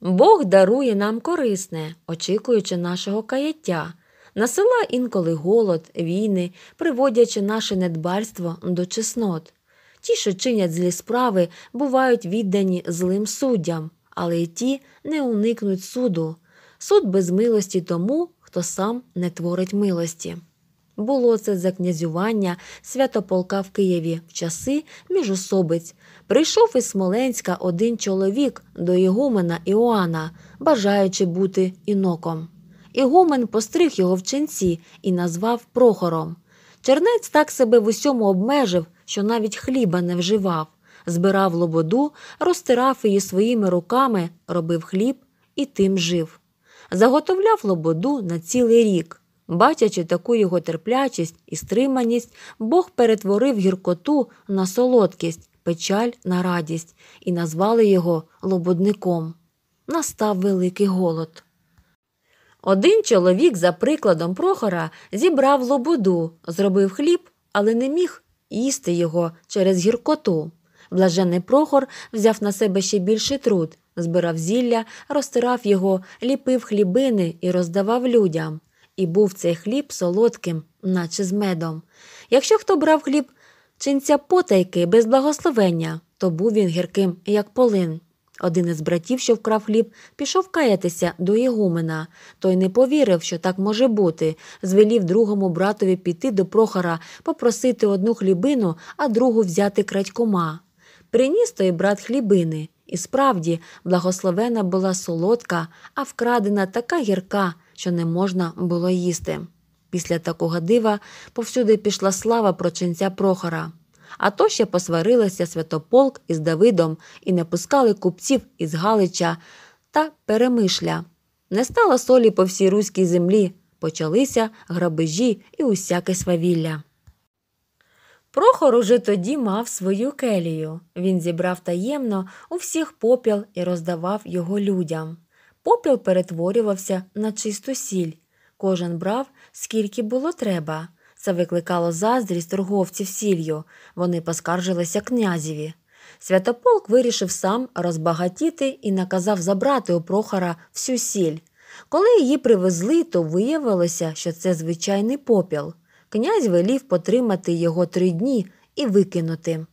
Бог дарує нам корисне, очікуючи нашого каяття, насила інколи голод, війни, приводячи наше недбальство до чеснот. Ті, що чинять злі справи, бувають віддані злим суддям, але й ті не уникнуть суду. Суд без милості тому, хто сам не творить милості. Було це за князювання святополка в Києві в часи міжособиць. Прийшов із Смоленська один чоловік до Ігумена Іоанна, бажаючи бути іноком. Ігумен постриг його в ченці і назвав Прохором. Чернець так себе в усьому обмежив, що навіть хліба не вживав, збирав лободу, розтирав її своїми руками, робив хліб і тим жив. Заготовляв лободу на цілий рік. Бачачи таку його терплячість і стриманість, Бог перетворив гіркоту на солодкість, печаль на радість і назвали його лобудником. Настав великий голод. Один чоловік, за прикладом Прохора, зібрав лобуду, зробив хліб, але не міг їсти його через гіркоту. Блажений Прохор взяв на себе ще більший труд, збирав зілля, розтирав його, ліпив хлібини і роздавав людям і був цей хліб солодким, наче з медом. Якщо хто брав хліб чинця потайки без благословення, то був він гірким, як полин. Один із братів, що вкрав хліб, пішов каятися до Єгумена. Той не повірив, що так може бути, звелів другому братові піти до прохора, попросити одну хлібину, а другу взяти крадькома. Приніс той брат хлібини. І справді, благословена була солодка, а вкрадена така гірка що не можна було їсти. Після такого дива повсюди пішла слава про ченця Прохора. А то ще посварилися святополк із Давидом і не пускали купців із Галича та перемишля. Не стало солі по всій руській землі, почалися грабежі і усяке свавілля. Прохор уже тоді мав свою келію. Він зібрав таємно у всіх попіл і роздавав його людям. Попіл перетворювався на чисту сіль. Кожен брав, скільки було треба. Це викликало заздрість торговців сіллю. Вони поскаржилися князеві. Святополк вирішив сам розбагатіти і наказав забрати у прохора всю сіль. Коли її привезли, то виявилося, що це звичайний попіл. Князь велів потримати його три дні і викинути.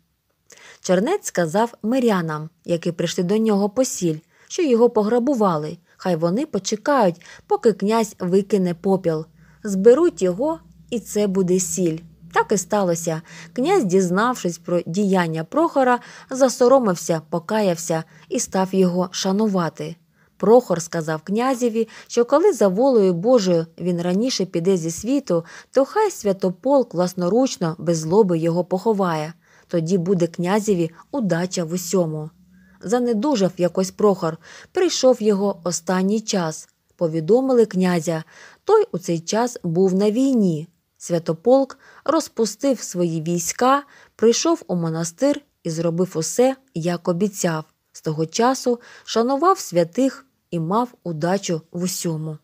Чернець сказав мирянам, які прийшли до нього по сіль, що його пограбували, Хай вони почекають, поки князь викине попіл. Зберуть його, і це буде сіль. Так і сталося. Князь, дізнавшись про діяння Прохора, засоромився, покаявся і став його шанувати. Прохор сказав князеві, що коли за волею Божою він раніше піде зі світу, то хай святополк власноручно без злоби його поховає. Тоді буде князеві удача в усьому. Занедужав якось прохор, прийшов його останній час. Повідомили князя. Той у цей час був на війні. Святополк розпустив свої війська, прийшов у монастир і зробив усе, як обіцяв. З того часу шанував святих і мав удачу в усьому.